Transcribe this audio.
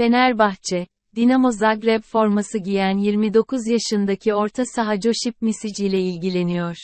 Fenerbahçe, Dinamo Zagreb forması giyen 29 yaşındaki orta saha Josip Misic ile ilgileniyor.